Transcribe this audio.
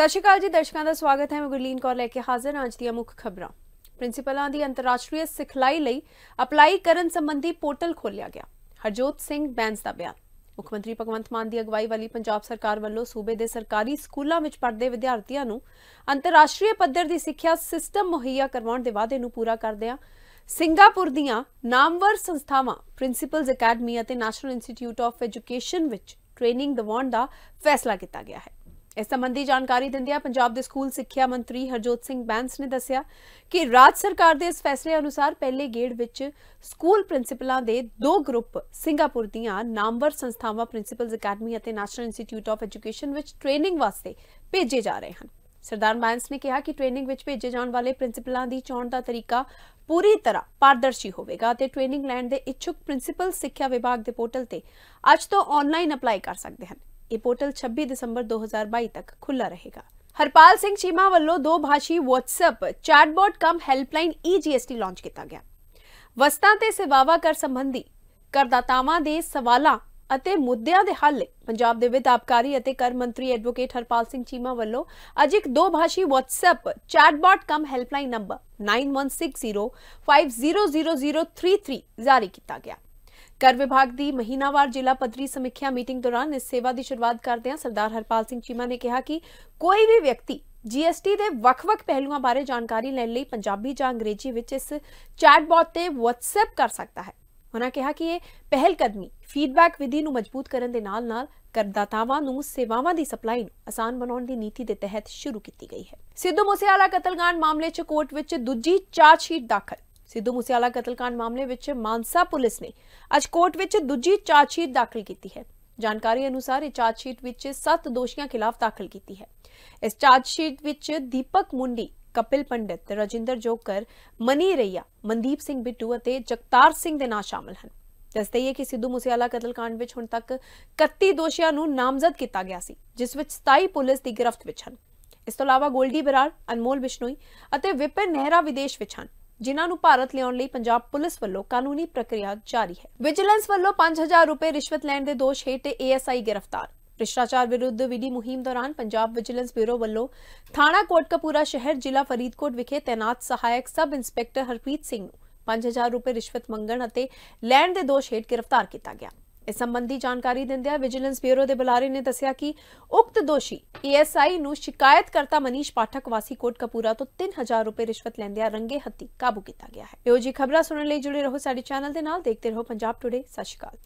ਸਤਿ ਸ਼੍ਰੀ ਅਕਾਲ ਜੀ ਦਰਸ਼ਕਾਂ ਦਾ ਸਵਾਗਤ ਹੈ ਮੈਂ ਗੁਰਲੀਨ ਕੌਰ ਲੈ ਕੇ ਹਾਜ਼ਰ ਹਾਂ ਅੱਜ ਦੀਆਂ ਮੁੱਖ ਖਬਰਾਂ ਪ੍ਰਿੰਸੀਪਲਾਂ ਦੀ ਅੰਤਰਰਾਸ਼ਟਰੀ ਸਿਖਲਾਈ ਲਈ ਅਪਲਾਈ ਕਰਨ ਸੰਬੰਧੀ ਪੋਰਟਲ ਖੋਲ੍ਹਿਆ ਗਿਆ ਹਰਜੋਤ ਸਿੰਘ ਬੈਂਸ ਦਾ ਬਿਆਨ ਮੁੱਖ ਮੰਤਰੀ ਭਗਵੰਤ ਮਾਨ ਦੀ ਅਗਵਾਈ ਵਾਲੀ ਪੰਜਾਬ ਸਰਕਾਰ ਵੱਲੋਂ ਸੂਬੇ ਦੇ ਸਰਕਾਰੀ ਸਕੂਲਾਂ ਵਿੱਚ ਪੜ੍ਹਦੇ ਵਿਦਿਆਰਥੀਆਂ ਨੂੰ ਅੰਤਰਰਾਸ਼ਟਰੀ ਪੱਧਰ ਦੀ ਸਿੱਖਿਆ ਸਿਸਟਮ ਮੁਹੱਈਆ ਕਰਵਾਉਣ ਦੇ ਵਾਅਦੇ ਨੂੰ ਪੂਰਾ ਕਰਦਿਆਂ ਸਿੰਗਾਪੁਰ ਦੀਆਂ ਨਾਮਵਰ ਸੰਸਥਾਵਾਂ ਪ੍ਰਿੰਸੀਪਲਸ ਅਕੈਡਮੀ ਅਤੇ ਨੈਸ਼ਨਲ ਇੰਸਟੀਚਿਊਟ ਆਫ ਐਜੂਕੇਸ਼ਨ ਵਿੱਚ ਟ੍ਰੇਨਿੰਗ ਦਿਵਾਉਣ ਦਾ ਫੈਸਲਾ ਕੀਤਾ ਗਿਆ ਹੈ ਇਸ ਸੰਬੰਧੀ ਜਾਣਕਾਰੀ ਦਿੰਦਿਆਂ ਪੰਜਾਬ ਦੇ ਸਕੂਲ ਸਿੱਖਿਆ ਮੰਤਰੀ ਹਰਜੋਤ ਸਿੰਘ ਬੈਂਸ ਨੇ ਦੱਸਿਆ ਕਿ ਰਾਜ ਸਰਕਾਰ ਦੇ ਇਸ ਫੈਸਲੇ ਅਨੁਸਾਰ ਪਹਿਲੇ ਗੇੜ ਵਿੱਚ ਸਕੂਲ ਪ੍ਰਿੰਸੀਪਲਾਂ ਦੇ ਦੋ ਗਰੁੱਪ ਸਿੰਗਾਪੁਰ ਦੀਆਂ ਨਾਮਵਰ ਸੰਸਥਾਵਾਂ ਪ੍ਰਿੰਸੀਪਲਸ ਅਕੈਡਮੀ ਅਤੇ ਨੈਸ਼ਨਲ ਇੰਸਟੀਚਿਊਟ ਆਫ ਐਜੂਕੇਸ਼ਨ ਵਿੱਚ ਟ੍ਰੇਨਿੰਗ ਵਾਸਤੇ ਭੇਜੇ ਜਾ ਰਹੇ ਹਨ ਸਰਦਾਰ ਬੈਂਸ ਨੇ ਕਿਹਾ ਕਿ ਟ੍ਰੇਨਿੰਗ ਵਿੱਚ ਭੇਜੇ ਜਾਣ ਵਾਲੇ ਪ੍ਰਿੰਸੀਪਲਾਂ ਦੀ ਚੋਣ ਦਾ ਤਰੀਕਾ ਪੂਰੀ ਤਰ੍ਹਾਂ ਪਾਰਦਰਸ਼ੀ ਹੋਵੇਗਾ ਤੇ ਟ੍ਰੇਨਿੰਗ ਲੈਣ ਦੇ ਇੱਛੁਕ ਪ੍ਰਿੰਸੀਪਲ ਸਿੱਖਿਆ ਵਿਭਾਗ ਦੇ ਪੋਰਟਲ ਤੇ ਅੱਜ ਤੋਂ ਆਨਲਾਈਨ ਅਪਲਾਈ ਕਰ ਸਕਦੇ ਹਨ ਇਹ ਪੋਰਟਲ 26 ਦਸੰਬਰ 2022 ਤੱਕ ਖੁੱਲਾ ਰਹੇਗਾ ਹਰਪਾਲ ਸਿੰਘ ਚੀਮਾ ਵੱਲੋਂ ਦੋ ਭਾਸ਼ੀ WhatsApp chatbot cum helpline eGST launch ਕੀਤਾ ਗਿਆ ਵਸਤਾਂ ਤੇ ਸੇਵਾਵਾਂ ਕਰ ਸੰਬੰਧੀ ਕਰਦਾਤਾਵਾਂ ਦੇ ਸਵਾਲਾਂ ਅਤੇ ਮੁੱਦਿਆਂ ਦੇ ਹੱਲ ਪੰਜਾਬ ਦੇ ਵਿੱਤ ਆਪਕਾਰੀ ਅਤੇ ਕਰ ਮੰਤਰੀ ਐਡਵੋਕੇਟ ਹਰਪਾਲ ਸਿੰਘ ਚੀਮਾ ਵੱਲੋਂ ਅੱਜ ਇੱਕ ਦੋ ਭਾਸ਼ੀ WhatsApp chatbot cum helpline number 9160500033 ਜਾਰੀ ਕੀਤਾ ਗਿਆ ਕਰ ਵਿਭਾਗ ਦੀ ਮਹੀਨਾਵਾਰ ਜ਼ਿਲ੍ਹਾ ਪੱਧਰੀ ਸਮੀਖਿਆ ਮੀਟਿੰਗ ਦੌਰਾਨ ਇਸ ਸੇਵਾ ਦੀ ਸ਼ੁਰੂਆਤ ਕਰਦਿਆਂ ਸਰਦਾਰ ਹਰਪਾਲ ਸਿੰਘ ਚੀਮਾ ਨੇ ਕਿਹਾ ਕਿ ਕੋਈ ਵੀ ਵਿਅਕਤੀ ਜੀਐਸਟੀ ਦੇ ਵੱਖ-ਵੱਖ ਪਹਿਲੂਆਂ ਬਾਰੇ ਜਾਣਕਾਰੀ ਲੈਣ ਲਈ ਪੰਜਾਬੀ ਜਾਂ ਅੰਗਰੇਜ਼ੀ ਵਿੱਚ ਇਸ ਚੈਟਬੋਟ ਤੇ WhatsApp ਕਰ ਸਕਦਾ ਹੈ ਉਹਨਾਂ ਕਿਹਾ ਕਿ ਇਹ ਪਹਿਲ ਕਦਮੀ ਫੀਡਬੈਕ ਵਿਧੀ ਨੂੰ ਮਜ਼ਬੂਤ ਕਰਨ ਦੇ ਨਾਲ-ਨਾਲ ਕਰਦਾਤਾਵਾਂ ਨੂੰ ਸੇਵਾਵਾਂ ਦੀ ਸਪਲਾਈ ਨੂੰ ਆਸਾਨ ਬਣਾਉਣ ਦੀ ਨੀਤੀ ਦੇ ਤਹਿਤ ਸ਼ੁਰੂ ਕੀਤੀ ਗਈ ਹੈ ਸਿੱਧੂ ਮੂਸੇਵਾਲਾ ਕਤਲकांड ਮਾਮਲੇ 'ਚ ਕੋਰਟ ਵਿੱਚ ਦੂਜੀ ਚਾਰਜਸ਼ੀਟ ਦਾਖਲ ਸਿੱਧੂ ਮੂਸੇਵਾਲਾ ਕਤਲकांड ਮਾਮਲੇ ਵਿੱਚ ਮਾਨਸਾ ਪੁਲਿਸ ਨੇ ਅੱਜ ਕੋਰਟ ਵਿੱਚ ਦੂਜੀ ਚਾਰਜਸ਼ੀਟ ਦਾਖਲ ਕੀਤੀ ਹੈ ਜਾਣਕਾਰੀ ਅਨੁਸਾਰ ਇਹ ਚਾਰਜਸ਼ੀਟ ਵਿੱਚ 7 ਦੋਸ਼ੀਆਂ ਖਿਲਾਫ ਦਾਖਲ ਕੀਤੀ ਹੈ ਇਸ ਚਾਰਜਸ਼ੀਟ ਵਿੱਚ ਦੀਪਕ ਮੁੰਡੀ ਕਪਿਲ ਪੰਡਿਤ ਰਜਿੰਦਰ ਜੋਕਰ ਮਨੀ ਰਈਆ ਮਨਦੀਪ ਸਿੰਘ ਬਿੱਟੂ ਅਤੇ ਜਗਤਾਰ ਸਿੰਘ ਦੇ ਨਾਮ ਸ਼ਾਮਲ ਹਨ ਦੱਸਦੇ ਹਾਂ ਕਿ ਸਿੱਧੂ ਮੂਸੇਵਾਲਾ ਕਤਲकांड ਵਿੱਚ ਹੁਣ ਤੱਕ 31 ਦੋਸ਼ੀਆਂ ਨੂੰ ਨਾਮਜ਼ਦ ਕੀਤਾ ਗਿਆ ਸੀ ਜਿਸ ਵਿੱਚ 27 ਪੁਲਿਸ ਦੀ ਗ੍ਰਿਫਤ ਵਿੱਚ ਹਨ ਇਸ ਤੋਂ ਇਲਾਵਾ ਗੋਲਡੀ ਬਰਾੜ ਅਨਮੋਲ ਬਿਸ਼ਨੋਈ ਅਤੇ ਵਿਪਨ ਨਹਿਰਾ ਵਿਦੇਸ਼ ਵਿੱਚ ਹਨ ਜਿਨ੍ਹਾਂ ਨੂੰ ਭਾਰਤ ਲਿਆਉਣ ਲਈ ਪੰਜਾਬ ਪੁਲਿਸ ਵੱਲੋਂ ਕਾਨੂੰਨੀ ਪ੍ਰਕਿਰਿਆ ਜਾਰੀ ਹੈ ਵਿਜੀਲੈਂਸ ਵੱਲੋਂ 5000 ਰੁਪਏ ਰਿਸ਼ਵਤ ਲੈਣ ਦੇ ਦੋਸ਼ ਹੇਠ ਏਐਸਆਈ ਗ੍ਰਿਫਤਾਰ ਭ੍ਰਿਸ਼ਟਾਚਾਰ ਵਿਰੁੱਧ ਵਿਧੀ ਮੁਹਿੰਮ ਦੌਰਾਨ ਪੰਜਾਬ ਵਿਜੀਲੈਂਸ ਬਿਊਰੋ ਵੱਲੋਂ ਥਾਣਾ ਕੋਟਕਪੂਰਾ ਸ਼ਹਿਰ ਜ਼ਿਲ੍ਹਾ ਫਰੀਦਕੋਟ ਵਿਖੇ ਤੈਨਾਤ ਸਹਾਇਕ ਸਬ ਇੰਸਪੈਕਟਰ ਹਰਪ੍ਰੀਤ ਸਿੰਘ ਨੂੰ 5000 ਰੁਪਏ ਰਿਸ਼ਵਤ ਮੰਗਣ ਅਤੇ ਲੈਣ ਦੇ ਦੋਸ਼ ਹੇਠ ਗ੍ਰਿਫਤਾਰ ਕੀਤਾ ਗਿਆ ਇਸ ਸੰਬੰਧੀ ਜਾਣਕਾਰੀ ਦਿੰਦਿਆਂ ਵਿਜੀਲੈਂਸ ਬਿਊਰੋ ਦੇ ਬੁਲਾਰੇ ਨੇ ਦੱਸਿਆ ਕਿ ਉਕਤ ਦੋਸ਼ੀ ਏਐਸਆਈ ਨੂੰ ਸ਼ਿਕਾਇਤਕਰਤਾ ਮਨੀਸ਼ ਪਾਠਕ ਵਾਸੀ ਕੋਟ ਕਪੂਰਾ ਤੋਂ 3000 ਰੁਪਏ ਰਿਸ਼ਵਤ ਲੈਂਦਿਆਂ ਰੰਗੇ ਹੱਥੀ ਕਾਬੂ ਕੀਤਾ ਗਿਆ ਹੈ ਇਹੋ ਜੀ ਖਬਰਾਂ ਸੁਣਨ ਲਈ ਜੁੜੇ ਰਹੋ ਸਾਡੇ ਚੈਨਲ ਦੇ ਨਾਲ ਦੇਖਦੇ ਰਹੋ ਪੰਜਾਬ ਟੁਡੇ ਸਤਿ ਸ਼੍ਰੀ ਅਕਾਲ